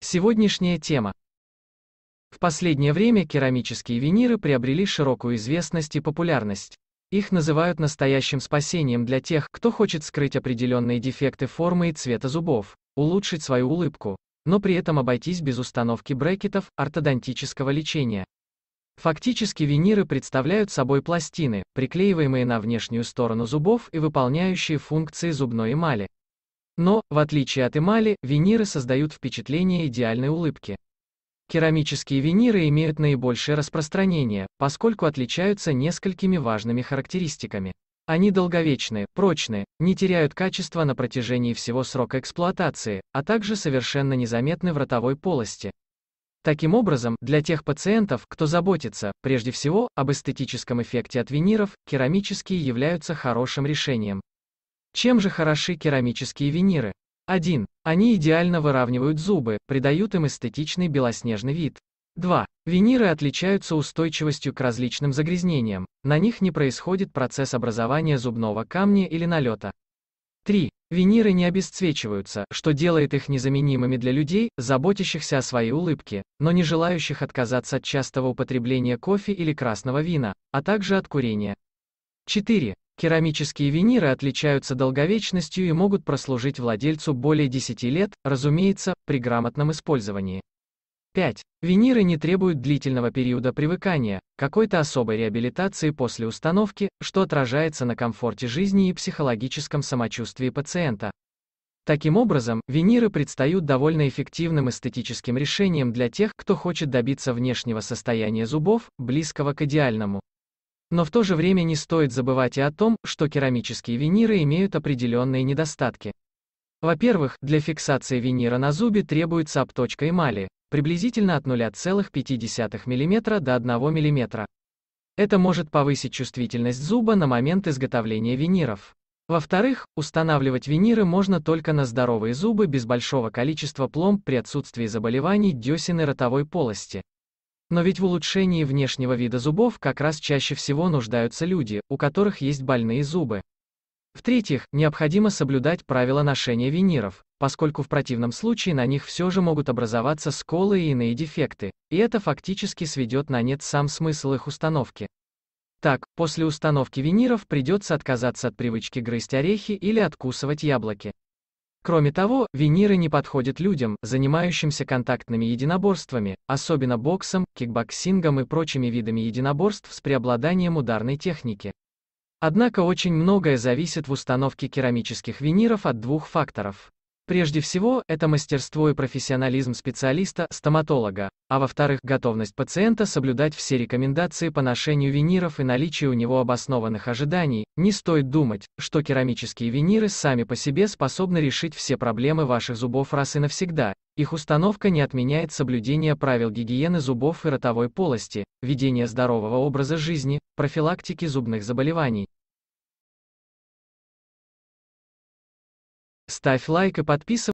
Сегодняшняя тема. В последнее время керамические виниры приобрели широкую известность и популярность. Их называют настоящим спасением для тех, кто хочет скрыть определенные дефекты формы и цвета зубов, улучшить свою улыбку, но при этом обойтись без установки брекетов, ортодонтического лечения. Фактически виниры представляют собой пластины, приклеиваемые на внешнюю сторону зубов и выполняющие функции зубной эмали. Но, в отличие от эмали, виниры создают впечатление идеальной улыбки. Керамические виниры имеют наибольшее распространение, поскольку отличаются несколькими важными характеристиками. Они долговечны, прочны, не теряют качества на протяжении всего срока эксплуатации, а также совершенно незаметны в ротовой полости. Таким образом, для тех пациентов, кто заботится, прежде всего, об эстетическом эффекте от виниров, керамические являются хорошим решением. Чем же хороши керамические виниры? 1. Они идеально выравнивают зубы, придают им эстетичный белоснежный вид. 2. Виниры отличаются устойчивостью к различным загрязнениям, на них не происходит процесс образования зубного камня или налета. 3. Виниры не обесцвечиваются, что делает их незаменимыми для людей, заботящихся о своей улыбке, но не желающих отказаться от частого употребления кофе или красного вина, а также от курения. 4. Керамические виниры отличаются долговечностью и могут прослужить владельцу более 10 лет, разумеется, при грамотном использовании. 5. Виниры не требуют длительного периода привыкания, какой-то особой реабилитации после установки, что отражается на комфорте жизни и психологическом самочувствии пациента. Таким образом, виниры предстают довольно эффективным эстетическим решением для тех, кто хочет добиться внешнего состояния зубов, близкого к идеальному. Но в то же время не стоит забывать и о том, что керамические виниры имеют определенные недостатки. Во-первых, для фиксации винира на зубе требуется обточка эмали, приблизительно от 0,5 мм до 1 мм. Это может повысить чувствительность зуба на момент изготовления виниров. Во-вторых, устанавливать виниры можно только на здоровые зубы без большого количества пломб при отсутствии заболеваний десен и ротовой полости. Но ведь в улучшении внешнего вида зубов как раз чаще всего нуждаются люди, у которых есть больные зубы. В-третьих, необходимо соблюдать правила ношения виниров, поскольку в противном случае на них все же могут образоваться сколы и иные дефекты, и это фактически сведет на нет сам смысл их установки. Так, после установки виниров придется отказаться от привычки грызть орехи или откусывать яблоки. Кроме того, виниры не подходят людям, занимающимся контактными единоборствами, особенно боксом, кикбоксингом и прочими видами единоборств с преобладанием ударной техники. Однако очень многое зависит в установке керамических виниров от двух факторов. Прежде всего, это мастерство и профессионализм специалиста, стоматолога, а во-вторых, готовность пациента соблюдать все рекомендации по ношению виниров и наличие у него обоснованных ожиданий. Не стоит думать, что керамические виниры сами по себе способны решить все проблемы ваших зубов раз и навсегда. Их установка не отменяет соблюдение правил гигиены зубов и ротовой полости, ведения здорового образа жизни, профилактики зубных заболеваний. Ставь лайк и подписывайся.